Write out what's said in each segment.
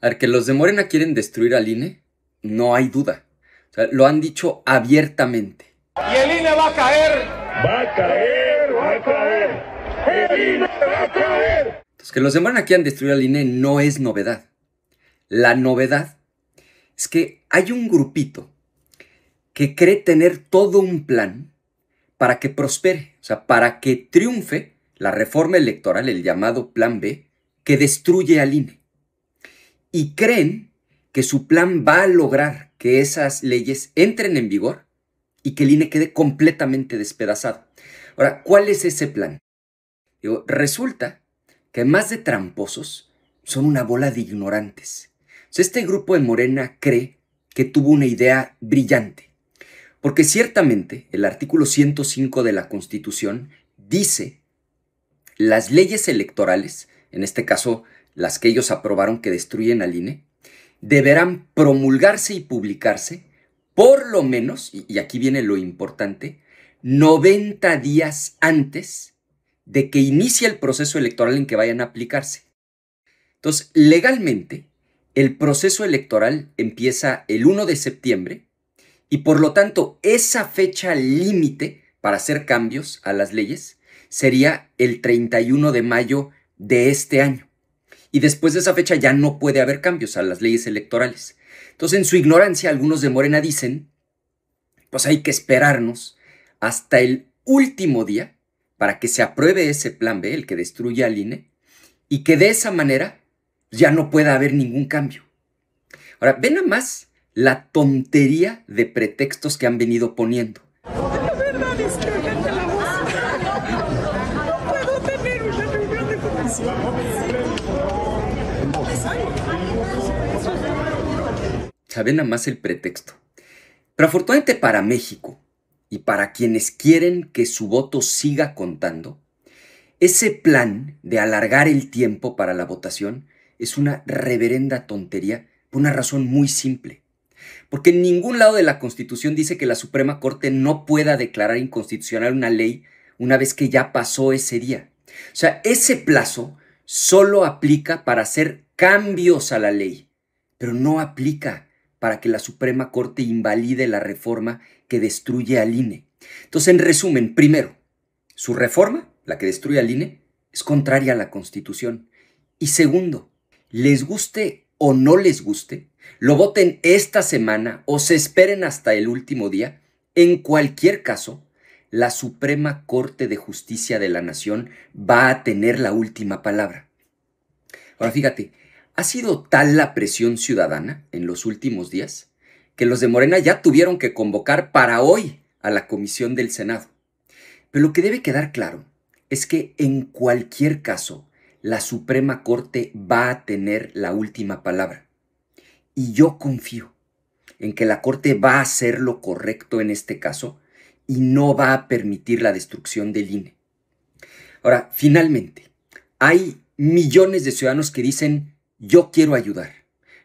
A ver, que los de Morena quieren destruir al INE, no hay duda. lo han dicho abiertamente. Y el INE va a caer. Va a caer, va a caer. El INE va a caer. Entonces, que los de Morena quieran destruir al INE no es novedad. La novedad es que hay un grupito que cree tener todo un plan para que prospere, o sea, para que triunfe la reforma electoral, el llamado Plan B, que destruye al INE y creen que su plan va a lograr que esas leyes entren en vigor y que el INE quede completamente despedazado. Ahora, ¿cuál es ese plan? resulta que más de tramposos son una bola de ignorantes. este grupo de Morena cree que tuvo una idea brillante, porque ciertamente el artículo 105 de la Constitución dice las leyes electorales, en este caso las que ellos aprobaron que destruyen al INE, deberán promulgarse y publicarse por lo menos, y aquí viene lo importante, 90 días antes de que inicie el proceso electoral en que vayan a aplicarse. Entonces, legalmente, el proceso electoral empieza el 1 de septiembre y por lo tanto esa fecha límite para hacer cambios a las leyes sería el 31 de mayo de este año y después de esa fecha ya no puede haber cambios a las leyes electorales. Entonces, en su ignorancia, algunos de Morena dicen, pues hay que esperarnos hasta el último día para que se apruebe ese plan B, el que destruye al INE, y que de esa manera ya no pueda haber ningún cambio. Ahora, ven a más la tontería de pretextos que han venido poniendo. La verdad la saben nada más el pretexto. Pero afortunadamente para México y para quienes quieren que su voto siga contando, ese plan de alargar el tiempo para la votación es una reverenda tontería por una razón muy simple. Porque en ningún lado de la Constitución dice que la Suprema Corte no pueda declarar inconstitucional una ley una vez que ya pasó ese día. O sea, ese plazo solo aplica para hacer cambios a la ley, pero no aplica para que la Suprema Corte invalide la reforma que destruye al INE. Entonces, en resumen, primero, su reforma, la que destruye al INE, es contraria a la Constitución. Y segundo, les guste o no les guste, lo voten esta semana o se esperen hasta el último día, en cualquier caso, la Suprema Corte de Justicia de la Nación va a tener la última palabra. Ahora fíjate, ha sido tal la presión ciudadana en los últimos días que los de Morena ya tuvieron que convocar para hoy a la comisión del Senado. Pero lo que debe quedar claro es que en cualquier caso, la Suprema Corte va a tener la última palabra. Y yo confío en que la Corte va a hacer lo correcto en este caso y no va a permitir la destrucción del INE. Ahora, finalmente, hay millones de ciudadanos que dicen, yo quiero ayudar.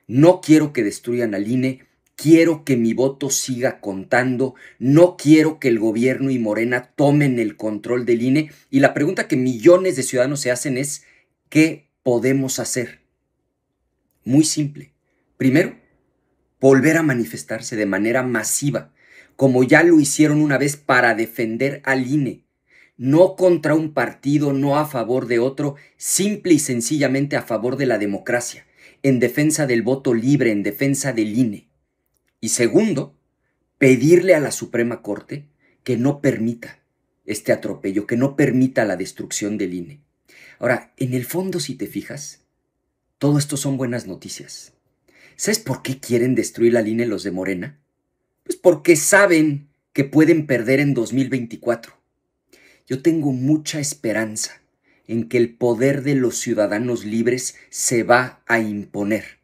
No quiero que destruyan al INE. Quiero que mi voto siga contando. No quiero que el gobierno y Morena tomen el control del INE. Y la pregunta que millones de ciudadanos se hacen es, ¿qué podemos hacer? Muy simple. Primero, volver a manifestarse de manera masiva, como ya lo hicieron una vez para defender al INE no contra un partido, no a favor de otro, simple y sencillamente a favor de la democracia, en defensa del voto libre, en defensa del INE. Y segundo, pedirle a la Suprema Corte que no permita este atropello, que no permita la destrucción del INE. Ahora, en el fondo, si te fijas, todo esto son buenas noticias. ¿Sabes por qué quieren destruir la INE los de Morena? Pues porque saben que pueden perder en 2024 yo tengo mucha esperanza en que el poder de los ciudadanos libres se va a imponer.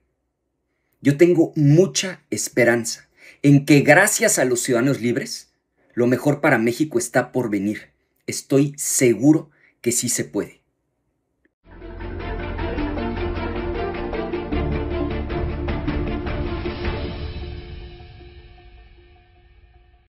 Yo tengo mucha esperanza en que gracias a los ciudadanos libres, lo mejor para México está por venir. Estoy seguro que sí se puede.